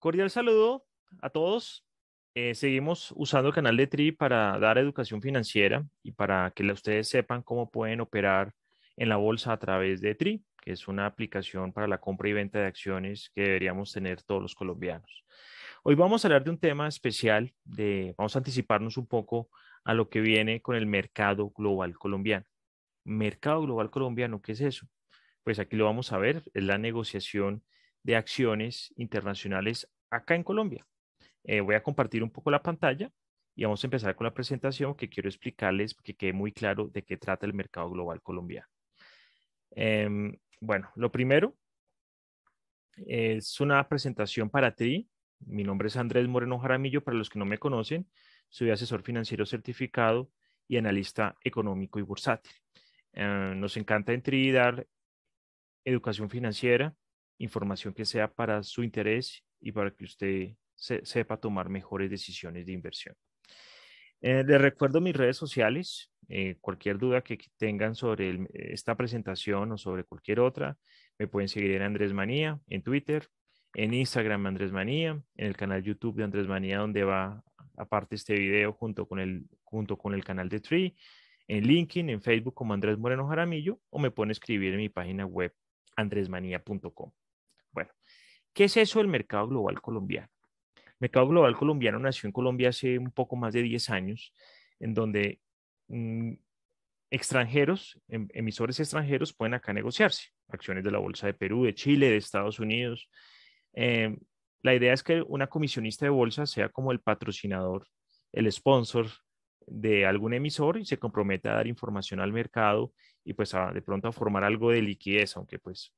Cordial saludo a todos. Eh, seguimos usando el canal de TRI para dar educación financiera y para que ustedes sepan cómo pueden operar en la bolsa a través de TRI, que es una aplicación para la compra y venta de acciones que deberíamos tener todos los colombianos. Hoy vamos a hablar de un tema especial, de, vamos a anticiparnos un poco a lo que viene con el mercado global colombiano. Mercado global colombiano, ¿qué es eso? Pues aquí lo vamos a ver, es la negociación de acciones internacionales acá en Colombia. Eh, voy a compartir un poco la pantalla y vamos a empezar con la presentación que quiero explicarles que quede muy claro de qué trata el mercado global colombiano. Em, bueno, lo primero es una presentación para ti. Mi nombre es Andrés Moreno Jaramillo, para los que no me conocen, soy asesor financiero certificado y analista económico y bursátil. Em, nos encanta en dar educación financiera, información que sea para su interés y para que usted sepa tomar mejores decisiones de inversión. Eh, les recuerdo mis redes sociales. Eh, cualquier duda que tengan sobre esta presentación o sobre cualquier otra, me pueden seguir en Andrés Manía, en Twitter, en Instagram Andrés Manía, en el canal YouTube de Andrés Manía, donde va aparte este video junto con el, junto con el canal de Tree, en LinkedIn, en Facebook como Andrés Moreno Jaramillo, o me pueden escribir en mi página web andresmania.com ¿Qué es eso del mercado global colombiano? El mercado global colombiano nació en Colombia hace un poco más de 10 años, en donde mm, extranjeros, em, emisores extranjeros pueden acá negociarse, acciones de la Bolsa de Perú, de Chile, de Estados Unidos. Em, la idea es que una comisionista de bolsa sea como el patrocinador, el sponsor de algún emisor y se comprometa a dar información al mercado y pues de pronto a formar algo de liquidez, aunque pues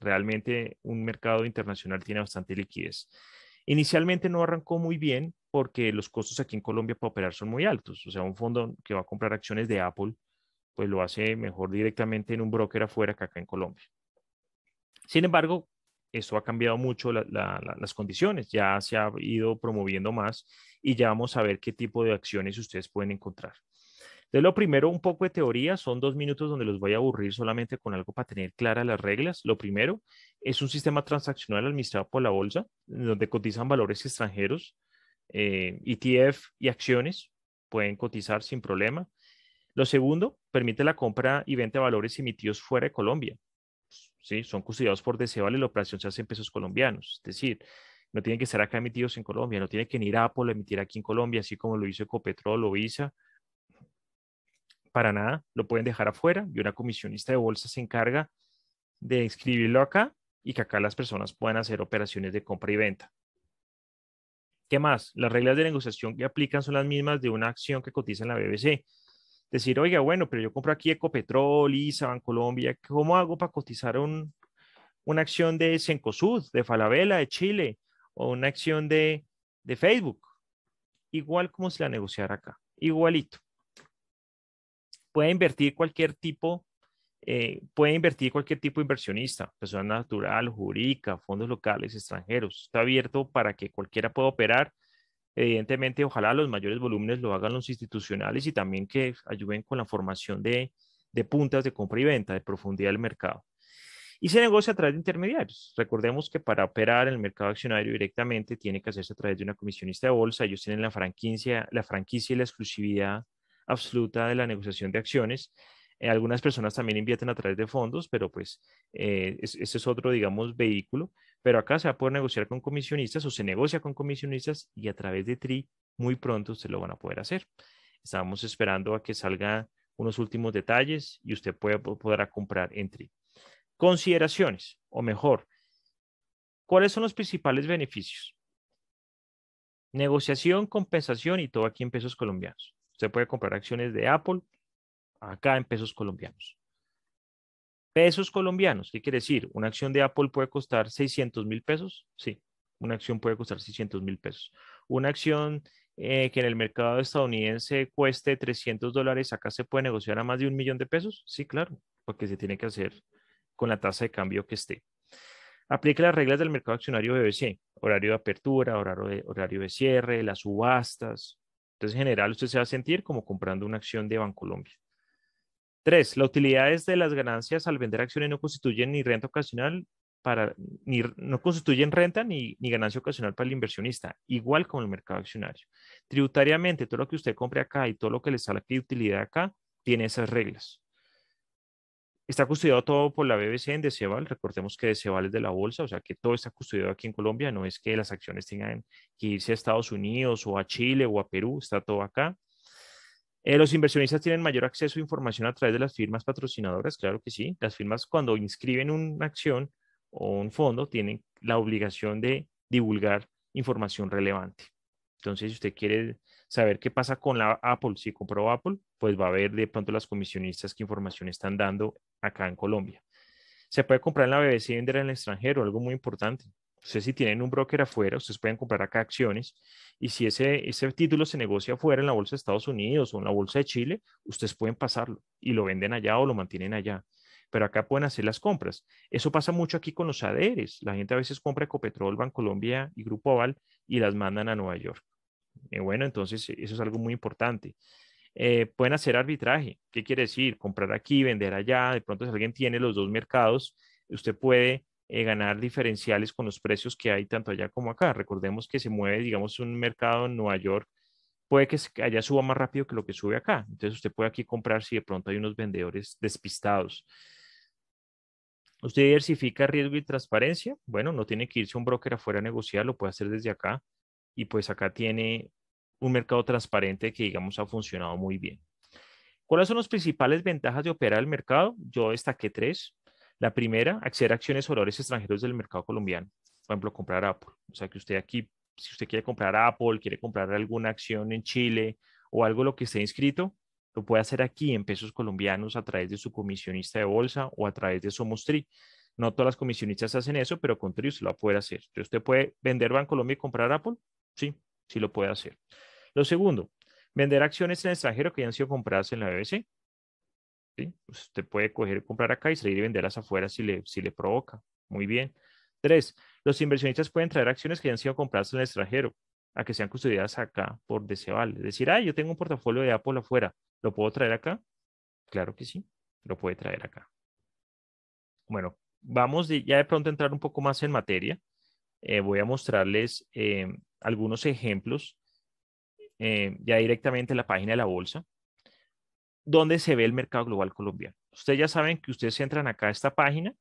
Realmente un mercado internacional tiene bastante liquidez. Inicialmente no arrancó muy bien porque los costos aquí en Colombia para operar son muy altos. O sea, un fondo que va a comprar acciones de Apple, pues lo hace mejor directamente en un broker afuera que acá en Colombia. Sin embargo, esto ha cambiado mucho las condiciones, ya se ha ido promoviendo más y ya vamos a ver qué tipo de acciones ustedes pueden encontrar. De lo primero, un poco de teoría, son dos minutos donde los voy a aburrir solamente con algo para tener claras las reglas. Lo primero es un sistema transaccional administrado por la bolsa, donde cotizan valores extranjeros, ETF eh, e y acciones, pueden cotizar sin problema. Lo segundo, permite la compra y venta de valores emitidos fuera de Colombia. ¿Sí? Son custodiados por Deseval y la operación se hace en pesos colombianos. Es decir, no tienen que ser acá emitidos en Colombia, no tienen que ir a Apple emitir aquí en Colombia, así como lo hizo Ecopetrol o Visa para nada, lo pueden dejar afuera y una comisionista de bolsa se encarga de escribirlo acá y que acá las personas puedan hacer operaciones de compra y venta. ¿Qué más? Las reglas de negociación que aplican son las mismas de una acción que cotiza en la BBC. Decir, oiga, bueno, pero yo compro aquí Ecopetrol, ISA, Bancolombia, ¿cómo hago para cotizar una acción de Cencosud, de Falabella, de Chile, o una acción de, de Facebook? Igual como se la negociara acá, igualito puede invertir cualquier tipo, eh, puede invertir cualquier tipo inversionista, persona natural, jurídica, fondos locales, extranjeros. Está abierto para que cualquiera pueda operar. Evidentemente, ojalá los mayores volúmenes lo hagan los institucionales y también que ayuden con la formación de, de puntas de compra y venta, de profundidad del mercado. Y se negocia a través de intermediarios. Recordemos que para operar en el mercado accionario directamente tiene que hacerse a través de una comisionista de bolsa. Ellos tienen la franquicia, la franquicia y la exclusividad absoluta de la negociación de acciones. Eh, algunas personas también invierten a través de fondos, pero pues eh, ese es otro, digamos, vehículo. Pero acá se va a poder negociar con comisionistas o se negocia con comisionistas y a través de TRI muy pronto se lo van a poder hacer. Estamos esperando a que salgan unos últimos detalles y usted puede, podrá comprar en TRI. Consideraciones, o mejor, ¿cuáles son los principales beneficios? Negociación, compensación y todo aquí en pesos colombianos. Usted puede comprar acciones de Apple acá en pesos colombianos. Pesos colombianos, ¿qué quiere decir? Una acción de Apple puede costar 600 mil pesos. Sí, una acción puede costar 600 mil pesos. Una acción eh, que en el mercado estadounidense cueste 300 dólares, acá se puede negociar a más de un millón de pesos. Sí, claro, porque se tiene que hacer con la tasa de cambio que esté. Aplique las reglas del mercado accionario BBC, horario de apertura, horario horario de cierre, las subastas, entonces, en general, usted se va a sentir como comprando una acción de Bancolombia. Tres, las utilidades de las ganancias al vender acciones no constituyen ni renta ocasional para, ni, no constituyen renta ni, ganancia ocasional para el inversionista, igual como el mercado accionario. Tributariamente, todo lo que usted compre acá y todo lo que le sale de utilidad acá tiene esas reglas. Está custodiado todo por la BBC en Deceval. Recordemos que Deceval es de la bolsa, o sea que todo está custodiado aquí en Colombia. No es que las acciones tengan que irse a Estados Unidos o a Chile o a Perú, está todo acá. Eh, los inversionistas tienen mayor acceso a información a través de las firmas patrocinadoras, claro que sí. Las firmas cuando inscriben una acción o un fondo tienen la obligación de divulgar información relevante. Entonces, si usted quiere saber qué pasa con la Apple. Si compró Apple, pues va a ver de pronto las comisionistas qué información están dando acá en Colombia. Se puede comprar en la BBC y vender en el extranjero, algo muy importante. Ustedes si tienen un broker afuera, ustedes pueden comprar acá acciones y si ese, ese título se negocia afuera en la bolsa de Estados Unidos o en la bolsa de Chile, ustedes pueden pasarlo y lo venden allá o lo mantienen allá. Pero acá pueden hacer las compras. Eso pasa mucho aquí con los ADRs. La gente a veces compra Ecopetrol, Colombia y Grupo Aval y las mandan a Nueva York. Eh, bueno, entonces e, eso es algo muy importante. Eh, pueden hacer arbitraje. ¿Qué quiere decir? Comprar aquí, vender allá. De pronto, si alguien tiene los dos mercados, usted puede eh, ganar diferenciales con los precios que hay tanto allá como acá. Recordemos que se mueve, digamos, un mercado en Nueva York, puede que allá suba más rápido que lo que sube acá. Entonces, usted puede aquí comprar si de pronto hay unos vendedores despistados. Usted diversifica riesgo y transparencia. Bueno, no tiene que irse a un broker afuera a negociar, lo puede hacer desde acá y pues acá tiene un mercado transparente que digamos ha funcionado muy bien. ¿Cuáles son las principales ventajas de operar el mercado? Yo destaqué tres. La primera, acceder a acciones o valores extranjeros del mercado colombiano. Por ejemplo, comprar Apple. O sea que usted aquí, si usted quiere comprar Apple, quiere comprar alguna acción en Chile o algo lo que esté inscrito, lo puede hacer aquí en pesos colombianos a través de su comisionista de bolsa o a través de Somostri. No todas las comisionistas hacen eso, pero con Tri usted lo va a poder hacer. usted puede vender Colombia y comprar Apple Sí, sí lo puede hacer. Lo segundo, vender acciones en el extranjero que hayan sido compradas en la BBC. ¿Sí? Usted puede coger, comprar acá y salir y venderlas afuera si le, si le provoca. Muy bien. Tres, los inversionistas pueden traer acciones que hayan sido compradas en el extranjero a que sean custodiadas acá por Deseval. Decir, ah, yo tengo un portafolio de Apple afuera, ¿lo puedo traer acá? Claro que sí, lo puede traer acá. Bueno, vamos ya de pronto a entrar un poco más en materia. Eh, voy a mostrarles eh, algunos ejemplos eh, ya directamente en la página de la bolsa, donde se ve el mercado global colombiano. Ustedes ya saben que ustedes entran acá a esta página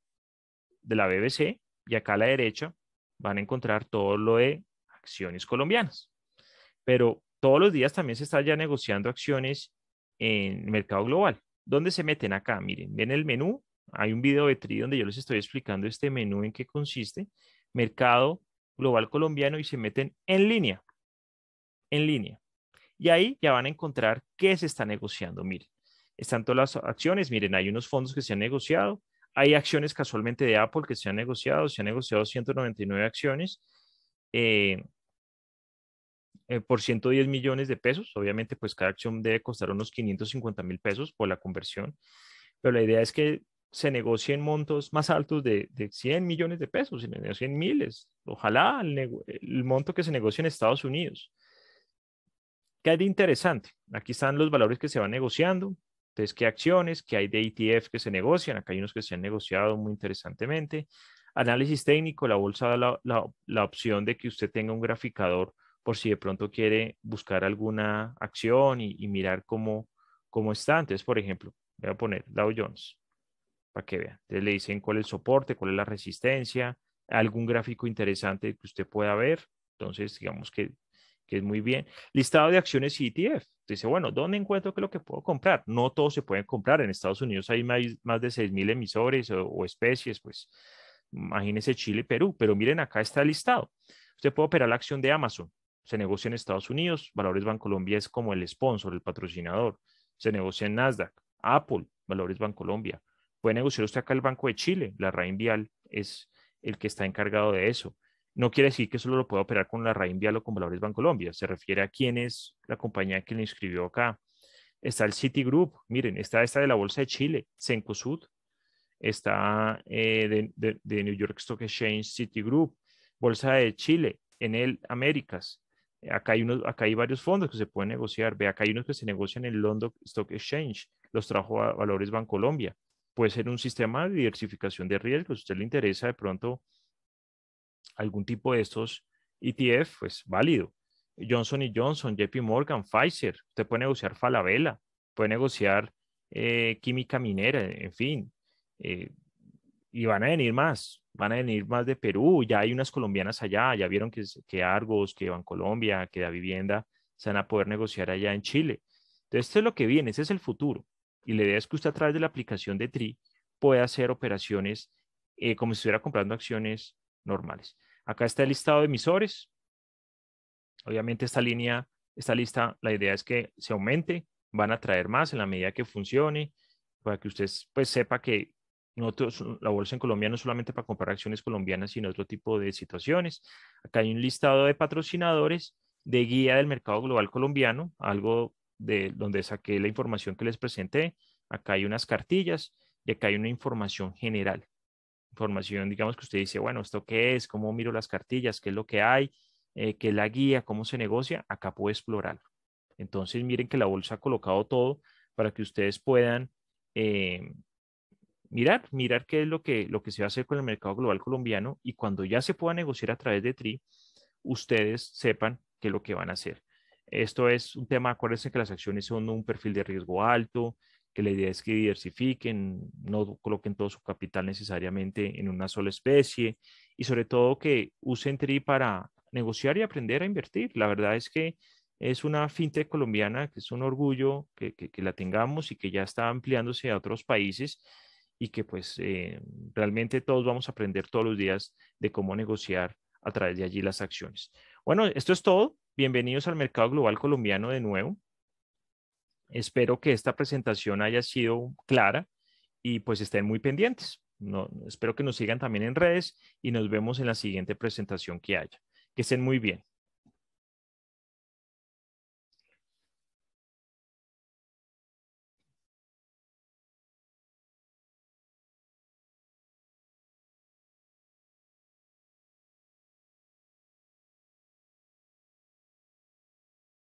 de la BBC y acá a la derecha van a encontrar todo lo de acciones colombianas. Pero todos los días también se está ya negociando acciones en mercado global. ¿Dónde se meten acá? Miren, ven el menú. Hay un video de TRI donde yo les estoy explicando este menú en qué consiste mercado global colombiano y se meten en línea, en línea. Y ahí ya van a encontrar qué se está negociando. Miren, están todas las acciones, miren, hay unos fondos que se han negociado, hay acciones casualmente de Apple que se han negociado, se han negociado 199 acciones eh, eh por 110 millones de pesos. Obviamente, pues cada acción debe costar unos 550 mil pesos por la conversión, pero la idea es que se negocien montos más altos de, de 100 millones de pesos, se negocien miles. Ojalá el, monto que se negocie en Estados Unidos. ¿Qué hay de interesante? Aquí están los valores que se van negociando. Entonces, ¿qué acciones? ¿Qué hay de ETF que se negocian? Acá hay unos que se han negociado muy interesantemente. Análisis técnico, la bolsa da la, opción de que usted tenga un graficador por si de pronto quiere buscar alguna acción y, mirar cómo, cómo está. Entonces, por ejemplo, voy a poner Dow Jones para que vean. Entonces le dicen cuál es el soporte, cuál es la resistencia, algún gráfico interesante que usted pueda ver. Entonces, digamos que, que es muy bien. Listado de acciones y ETF. Dice, bueno, ¿dónde encuentro qué es lo que puedo comprar? No todos se pueden comprar. En Estados Unidos hay más, de 6.000 emisores o, especies, pues imagínense Chile y Perú, pero miren, acá está el listado. Usted puede operar la acción de Amazon. Se negocia en Estados Unidos. Valores Bancolombia es como el sponsor, el patrocinador. Se negocia en Nasdaq, Apple, Valores Bancolombia. Puede negociar usted acá el Banco de Chile, la RAIN Vial es el que está encargado de eso. No quiere decir que solo lo pueda operar con la RAIN Vial o con Valores Bancolombia, se refiere a quién es la compañía que le inscribió acá. Está el Citigroup, miren, está esta de la Bolsa de Chile, Cencosud, está eh, de, New York Stock Exchange Citigroup, Bolsa de Chile, en el Américas. Acá hay, acá hay varios fondos que se pueden negociar. Ve, acá hay unos que se negocian en el London Stock Exchange, los trajo a Valores Bancolombia puede ser un sistema de diversificación de riesgos. Si a usted le interesa de pronto algún tipo de estos ETF, pues válido. Johnson Johnson, JP Morgan, Pfizer, usted puede negociar Falabella, puede negociar eh, química minera, en fin. Eh, y van a venir más, van a venir más de Perú, ya hay unas colombianas allá, ya vieron que, que Argos, que Colombia que Da Vivienda se van a poder negociar allá en Chile. Entonces, esto es lo que viene, ese es el futuro. Y la idea es que usted a través de la aplicación de TRI pueda hacer operaciones eh, como si estuviera comprando acciones normales. Acá está el listado de emisores. Obviamente esta línea, esta lista, la idea es que se aumente, van a traer más en la medida que funcione, para que usted pues sepa que nosotros, la bolsa en Colombia no es solamente para comprar acciones colombianas, sino otro tipo de situaciones. Acá hay un listado de patrocinadores de guía del mercado global colombiano, algo de donde saqué la información que les presenté, acá hay unas cartillas y acá hay una información general. Información, digamos que usted dice, bueno, ¿esto qué es? ¿Cómo miro las cartillas? ¿Qué es lo que hay? Eh, ¿Qué es la guía? ¿Cómo se negocia? Acá puede explorar Entonces, miren que la bolsa ha colocado todo para que ustedes puedan eh, mirar, mirar qué es lo que, lo que se va a hacer con el mercado global colombiano y cuando ya se pueda negociar a través de TRI, ustedes sepan qué es lo que van a hacer. Esto es un tema, acuérdense que las acciones son un perfil de riesgo alto, que la idea es que diversifiquen, no coloquen todo su capital necesariamente en una sola especie y sobre todo que usen TRI para negociar y aprender a invertir. La verdad es que es una fintech colombiana que es un orgullo que, la tengamos y que ya está ampliándose a otros países y que pues eh, realmente todos vamos a aprender todos los días de cómo negociar a través de allí las acciones. Bueno, esto es todo. Bienvenidos al mercado global colombiano de nuevo. Espero que esta presentación haya sido clara y pues estén muy pendientes. No, espero que nos sigan también en redes y nos vemos en la siguiente presentación que haya. Que estén muy bien.